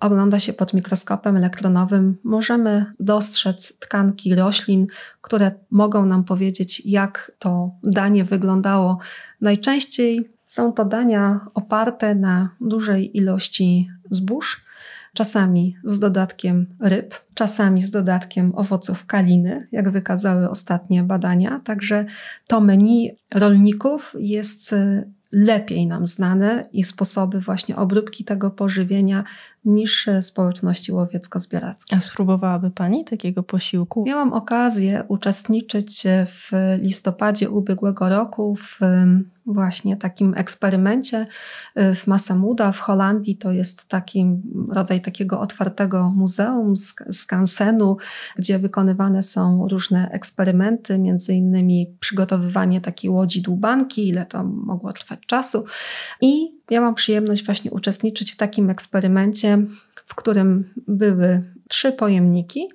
ogląda się pod mikroskopem elektronowym, możemy dostrzec tkanki roślin, które mogą nam powiedzieć, jak to danie wyglądało. Najczęściej są to dania oparte na dużej ilości zbóż czasami z dodatkiem ryb, czasami z dodatkiem owoców kaliny, jak wykazały ostatnie badania. Także to menu rolników jest y, lepiej nam znane i sposoby właśnie obróbki tego pożywienia niż y, społeczności łowiecko-zbierackich. A spróbowałaby Pani takiego posiłku? Miałam okazję uczestniczyć y, w listopadzie ubiegłego roku w właśnie takim eksperymencie y, w Massamuda w Holandii. To jest taki rodzaj takiego otwartego muzeum, z skansenu, gdzie wykonywane są różne eksperymenty, między innymi przygotowywanie takiej łodzi dłubanki, ile to mogło trwać czasu. I ja mam przyjemność właśnie uczestniczyć w takim eksperymencie, w którym były trzy pojemniki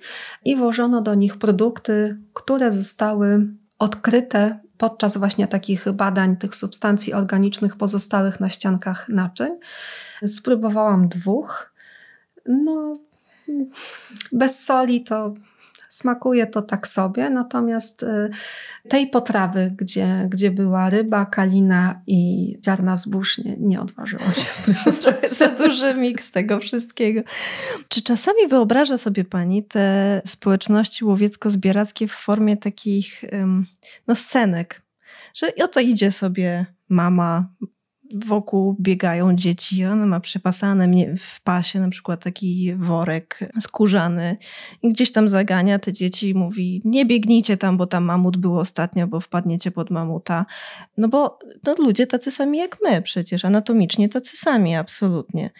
i włożono do nich produkty, które zostały odkryte podczas właśnie takich badań tych substancji organicznych pozostałych na ściankach naczyń. Spróbowałam dwóch. No, bez soli to smakuje to tak sobie, natomiast y, tej potrawy, gdzie, gdzie była ryba, kalina i ziarna zbóż, nie, nie odważyłam się spróbować. Trochę za duży miks tego wszystkiego. Czy czasami wyobraża sobie Pani te społeczności łowiecko-zbierackie w formie takich no, scenek, że oto idzie sobie mama, wokół biegają dzieci. Ona ma przepasane w pasie na przykład taki worek skórzany i gdzieś tam zagania te dzieci i mówi nie biegnijcie tam, bo tam mamut był ostatnio, bo wpadniecie pod mamuta. No bo no, ludzie tacy sami jak my przecież, anatomicznie tacy sami absolutnie.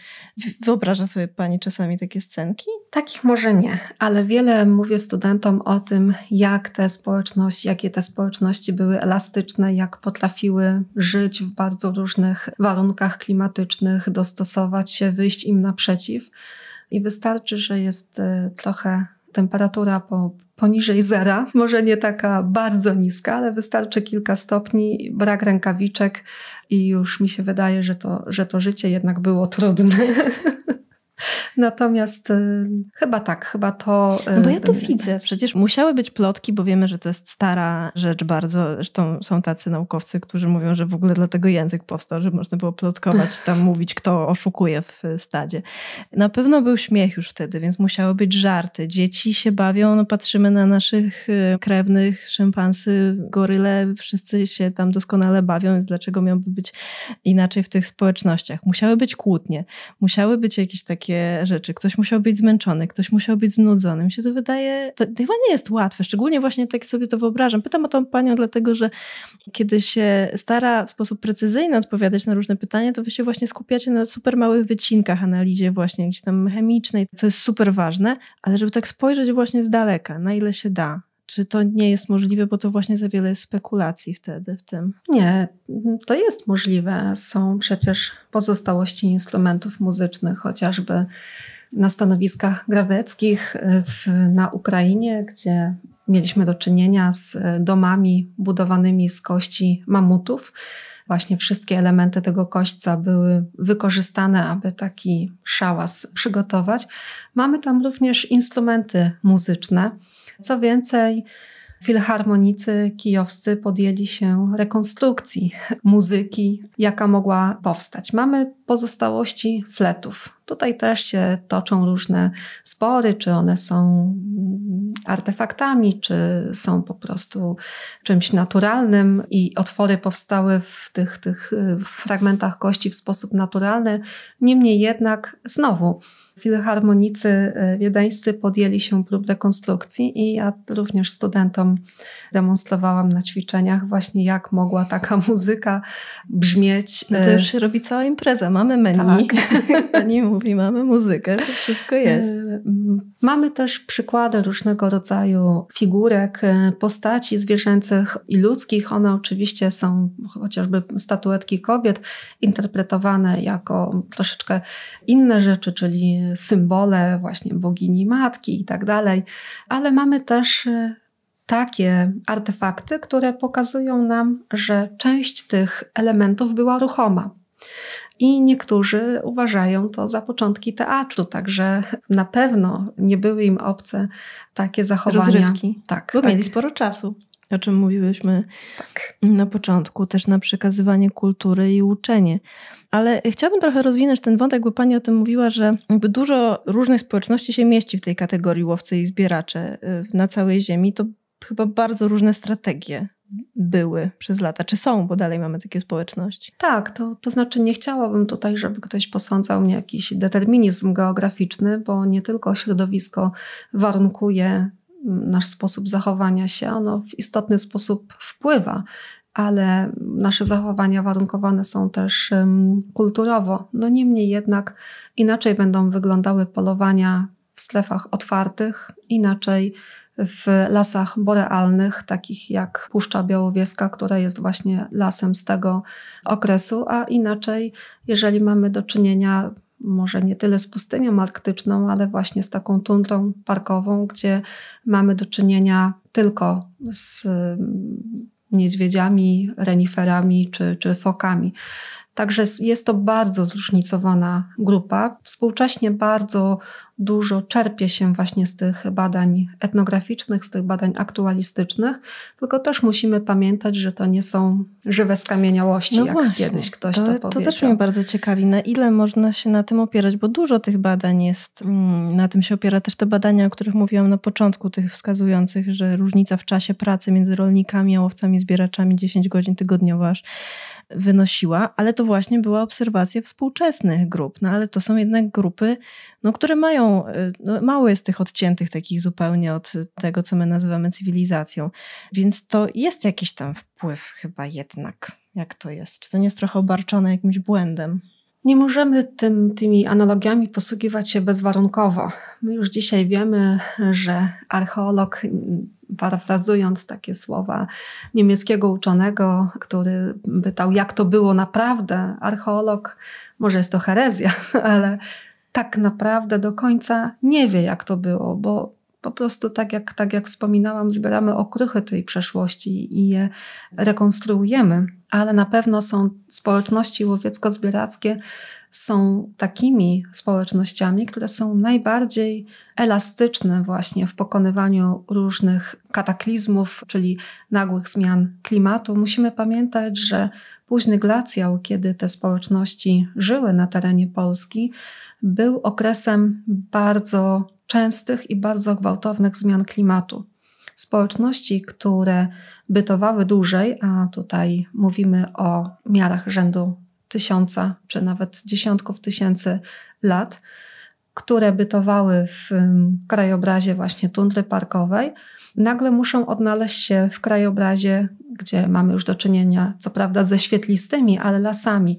Wyobraża sobie pani czasami takie scenki? Takich może nie, ale wiele mówię studentom o tym, jak te społeczności, jakie te społeczności były elastyczne, jak potrafiły żyć w bardzo różnych warunkach klimatycznych, dostosować się, wyjść im naprzeciw. I wystarczy, że jest y, trochę temperatura po, poniżej zera, może nie taka bardzo niska, ale wystarczy kilka stopni, brak rękawiczek i już mi się wydaje, że to, że to życie jednak było trudne. Natomiast y, chyba tak, chyba to. Y, no bo ja to widzę. Dać. Przecież musiały być plotki, bo wiemy, że to jest stara rzecz bardzo. Zresztą są tacy naukowcy, którzy mówią, że w ogóle dlatego język powstał, że można było plotkować, tam mówić, kto oszukuje w y, stadzie. Na pewno był śmiech już wtedy, więc musiały być żarty. Dzieci się bawią, no patrzymy na naszych y, krewnych, szympansy, goryle, wszyscy się tam doskonale bawią, więc dlaczego miałby być inaczej w tych społecznościach? Musiały być kłótnie, musiały być jakieś takie takie rzeczy. Ktoś musiał być zmęczony, ktoś musiał być znudzony. Mi się to wydaje, to chyba nie jest łatwe, szczególnie właśnie tak sobie to wyobrażam. Pytam o tą panią, dlatego że kiedy się stara w sposób precyzyjny odpowiadać na różne pytania, to wy się właśnie skupiacie na super małych wycinkach, analizie właśnie jakiejś tam chemicznej, co jest super ważne, ale żeby tak spojrzeć właśnie z daleka, na ile się da, czy to nie jest możliwe, bo to właśnie za wiele jest spekulacji wtedy w tym? Nie, to jest możliwe. Są przecież pozostałości instrumentów muzycznych, chociażby na stanowiskach graweckich w, na Ukrainie, gdzie mieliśmy do czynienia z domami budowanymi z kości mamutów. Właśnie wszystkie elementy tego kośca były wykorzystane, aby taki szałas przygotować. Mamy tam również instrumenty muzyczne. Co więcej, Filharmonicy kijowscy podjęli się rekonstrukcji muzyki, jaka mogła powstać. Mamy pozostałości fletów. Tutaj też się toczą różne spory, czy one są artefaktami, czy są po prostu czymś naturalnym i otwory powstały w tych, tych fragmentach kości w sposób naturalny. Niemniej jednak, znowu, Filharmonicy e, wiedeńscy podjęli się prób rekonstrukcji i ja również studentom demonstrowałam na ćwiczeniach właśnie jak mogła taka muzyka brzmieć. No to e, już robi cała impreza, mamy menu, tak. pani mówi mamy muzykę, to wszystko jest. E, Mamy też przykłady różnego rodzaju figurek, e, postaci zwierzęcych i ludzkich. One oczywiście są, chociażby statuetki kobiet, interpretowane jako troszeczkę inne rzeczy, czyli symbole właśnie bogini matki i tak dalej. Ale mamy też e, takie artefakty, które pokazują nam, że część tych elementów była ruchoma i niektórzy uważają to za początki teatru, także na pewno nie były im obce takie zachowania. Rozrywki. Tak. Bo tak. mieli sporo czasu o czym mówiłyśmy tak. na początku, też na przekazywanie kultury i uczenie. Ale chciałabym trochę rozwinąć ten wątek, bo Pani o tym mówiła, że jakby dużo różnych społeczności się mieści w tej kategorii łowcy i zbieracze y, na całej Ziemi. To chyba bardzo różne strategie były przez lata, czy są, bo dalej mamy takie społeczności. Tak, to, to znaczy nie chciałabym tutaj, żeby ktoś posądzał mnie jakiś determinizm geograficzny, bo nie tylko środowisko warunkuje mm, nasz sposób zachowania się, ono w istotny sposób wpływa ale nasze zachowania warunkowane są też um, kulturowo. No niemniej jednak inaczej będą wyglądały polowania w strefach otwartych, inaczej w lasach borealnych, takich jak Puszcza Białowieska, która jest właśnie lasem z tego okresu, a inaczej, jeżeli mamy do czynienia może nie tyle z pustynią arktyczną, ale właśnie z taką tundrą parkową, gdzie mamy do czynienia tylko z niedźwiedziami, reniferami czy, czy fokami. Także jest to bardzo zróżnicowana grupa. Współcześnie bardzo dużo czerpie się właśnie z tych badań etnograficznych, z tych badań aktualistycznych, tylko też musimy pamiętać, że to nie są żywe skamieniałości, no jak właśnie, kiedyś ktoś to, to powiedział. To też mnie bardzo ciekawi, na ile można się na tym opierać, bo dużo tych badań jest, mm, na tym się opiera też te badania, o których mówiłam na początku, tych wskazujących, że różnica w czasie pracy między rolnikami a łowcami zbieraczami 10 godzin tygodniowo aż wynosiła, ale to właśnie była obserwacja współczesnych grup. No ale to są jednak grupy, no, które mają, y, no, mało jest tych odciętych takich zupełnie od tego, co my nazywamy cywilizacją. Więc to jest jakiś tam wpływ chyba jednak, jak to jest. Czy to nie jest trochę obarczone jakimś błędem? Nie możemy tym, tymi analogiami posługiwać się bezwarunkowo. My już dzisiaj wiemy, że archeolog parafrazując takie słowa niemieckiego uczonego, który pytał, jak to było naprawdę, archeolog, może jest to herezja, ale tak naprawdę do końca nie wie, jak to było, bo po prostu tak jak, tak jak wspominałam, zbieramy okruchy tej przeszłości i je rekonstruujemy, ale na pewno są społeczności łowiecko-zbierackie, są takimi społecznościami, które są najbardziej elastyczne właśnie w pokonywaniu różnych kataklizmów, czyli nagłych zmian klimatu. Musimy pamiętać, że późny glacjał, kiedy te społeczności żyły na terenie Polski, był okresem bardzo częstych i bardzo gwałtownych zmian klimatu. Społeczności, które bytowały dłużej, a tutaj mówimy o miarach rzędu tysiąca czy nawet dziesiątków tysięcy lat, które bytowały w mm, krajobrazie właśnie tundry parkowej, nagle muszą odnaleźć się w krajobrazie, gdzie mamy już do czynienia, co prawda, ze świetlistymi, ale lasami.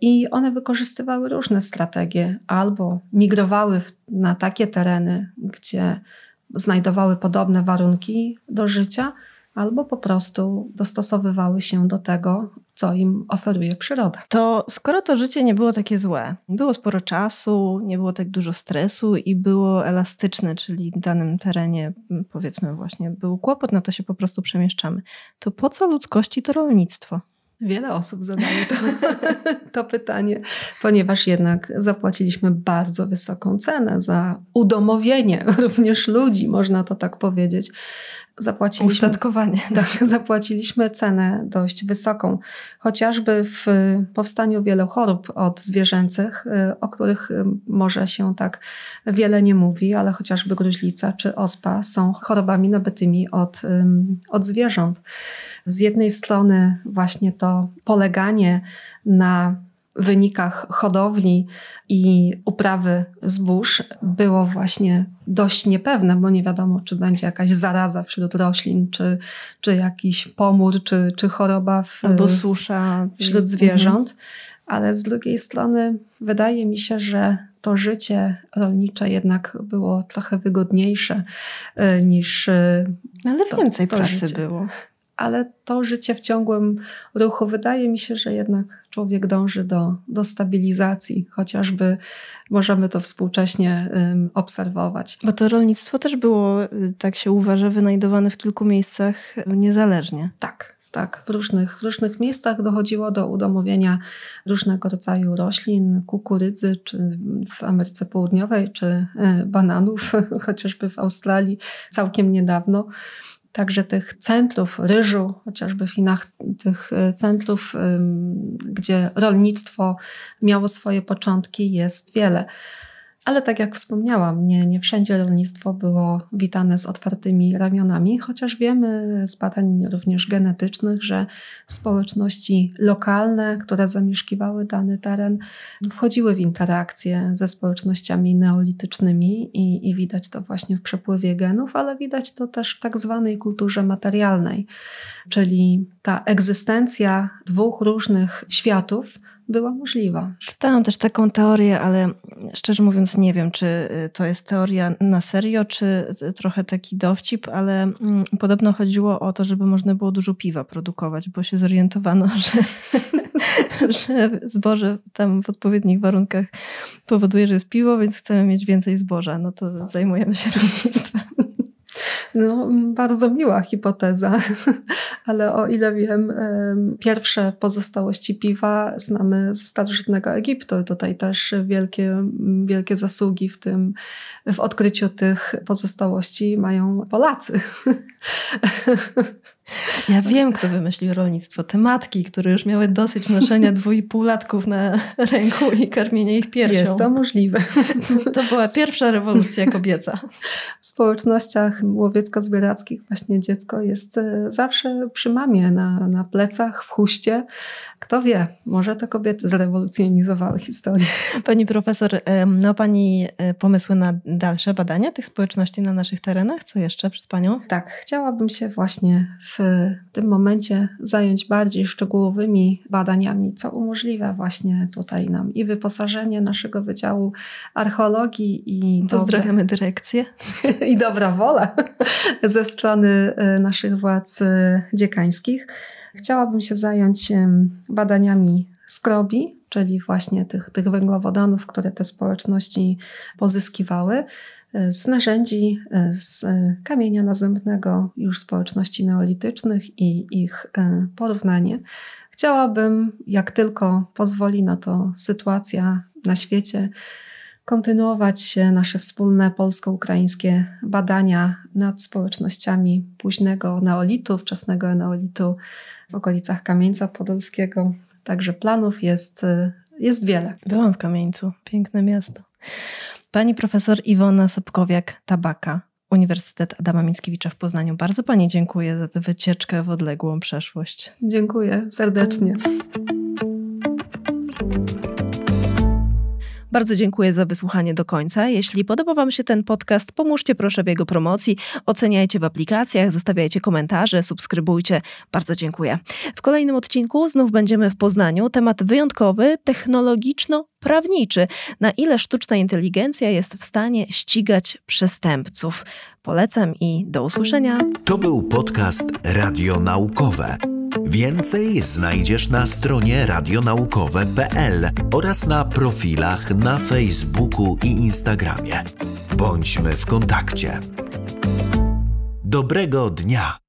I one wykorzystywały różne strategie, albo migrowały na takie tereny, gdzie znajdowały podobne warunki do życia, albo po prostu dostosowywały się do tego, co im oferuje przyroda. To skoro to życie nie było takie złe, było sporo czasu, nie było tak dużo stresu i było elastyczne, czyli w danym terenie, mm, powiedzmy, właśnie był kłopot, no to się po prostu przemieszczamy, to po co ludzkości to rolnictwo? Wiele osób zadaje to, to, pytanie, ponieważ jednak zapłaciliśmy bardzo wysoką cenę za udomowienie również ludzi, można to tak powiedzieć zapłaciliśmy. Ustatkowanie. Tak, zapłaciliśmy cenę dość wysoką. Chociażby w powstaniu wielu chorób od zwierzęcych, y, o których y, może się tak wiele nie mówi, ale chociażby gruźlica czy ospa są chorobami nabytymi od, od zwierząt. Z jednej strony właśnie to poleganie na wynikach hodowli i uprawy zbóż było właśnie dość niepewne, bo nie wiadomo, czy będzie jakaś zaraza wśród roślin, czy, czy jakiś pomór, czy, czy choroba w, albo susza wśród mhm. zwierząt. Ale z drugiej strony wydaje mi się, że to życie rolnicze jednak było trochę wygodniejsze y, niż. Y, no, ale to, więcej to pracy życie. było ale to życie w ciągłym ruchu wydaje mi się, że jednak człowiek dąży do, do stabilizacji, chociażby możemy to współcześnie um, obserwować. Bo to rolnictwo też było, y, tak się uważa, wynajdowane w kilku miejscach niezależnie. Tak, tak, w różnych, w różnych miejscach dochodziło do udomowienia różnego rodzaju roślin, kukurydzy, czy w Ameryce Południowej, czy y, bananów, chociażby w Australii całkiem niedawno. Także tych centrów ryżu, chociażby w Chinach, tych y, centrów, gdzie rolnictwo miało swoje początki, jest wiele. Ale tak jak wspomniałam, nie, nie wszędzie rolnictwo było witane z otwartymi ramionami, chociaż wiemy z badań również genetycznych, że społeczności lokalne, które zamieszkiwały dany teren, wchodziły w interakcje ze społecznościami neolitycznymi i, i widać to właśnie w przepływie genów, ale widać to też w tak zwanej kulturze materialnej, czyli ta egzystencja dwóch różnych światów była możliwa. Czytałam też taką teorię, ale szczerze mówiąc nie wiem, czy y, to jest teoria na serio, czy y, trochę taki dowcip, ale mm, podobno chodziło o to, żeby można było dużo piwa produkować, bo się zorientowano, że, że zboże tam w odpowiednich warunkach powoduje, że jest piwo, więc chcemy mieć więcej zboża. No to zajmujemy się rolnictwem. No, bardzo miła hipoteza, ale o ile wiem, pierwsze pozostałości piwa znamy ze starożytnego Egiptu. Tutaj też wielkie, wielkie zasługi w tym, w odkryciu tych pozostałości mają Polacy. Ja wiem, kto wymyślił rolnictwo. Te matki, które już miały dosyć noszenia dwójpółlatków na ręku i karmienia ich piersią. Jest to możliwe. To była pierwsza rewolucja kobieca. W społecznościach łowiecko-zbierackich właśnie dziecko jest e, zawsze przy mamie, na, na plecach, w huście. Kto wie, może to kobiety zrewolucjonizowały historię. Pani profesor, no Pani e, pomysły na dalsze badania tych społeczności na naszych terenach? Co jeszcze przed Panią? Tak, chciałabym się właśnie w w tym momencie zająć bardziej szczegółowymi badaniami, co umożliwia właśnie tutaj nam i wyposażenie naszego Wydziału Archeologii i... Pozdrawiamy dobre, dyrekcję. I dobra wola ze strony e, naszych władz e, dziekańskich. Chciałabym się zająć e, badaniami skrobi, czyli właśnie tych, tych węglowodanów, które te społeczności pozyskiwały, z narzędzi e, z kamienia nazębnego już społeczności neolitycznych i ich e, porównanie. Chciałabym, jak tylko pozwoli na to sytuacja na świecie, kontynuować nasze wspólne polsko-ukraińskie badania nad społecznościami późnego neolitu, wczesnego neolitu w okolicach Kamieńca Podolskiego. Także planów jest, e, jest wiele. Byłam w Kamieńcu, piękne miasto. Pani profesor Iwona Sobkowiak-Tabaka, Uniwersytet Adama Mickiewicza w Poznaniu. Bardzo Pani dziękuję za tę wycieczkę w odległą przeszłość. Dziękuję serdecznie. Bardzo dziękuję za wysłuchanie do końca. Jeśli podoba Wam się ten podcast, pomóżcie proszę w jego promocji, oceniajcie w aplikacjach, zostawiajcie komentarze, subskrybujcie. Bardzo dziękuję. W kolejnym odcinku znów będziemy w Poznaniu. Temat wyjątkowy, technologiczno prawniczy. Na ile sztuczna inteligencja jest w stanie ścigać przestępców? polecam i do usłyszenia. To był podcast Radio Naukowe. Więcej znajdziesz na stronie radionaukowe.pl oraz na profilach na Facebooku i Instagramie. Bądźmy w kontakcie. Dobrego dnia!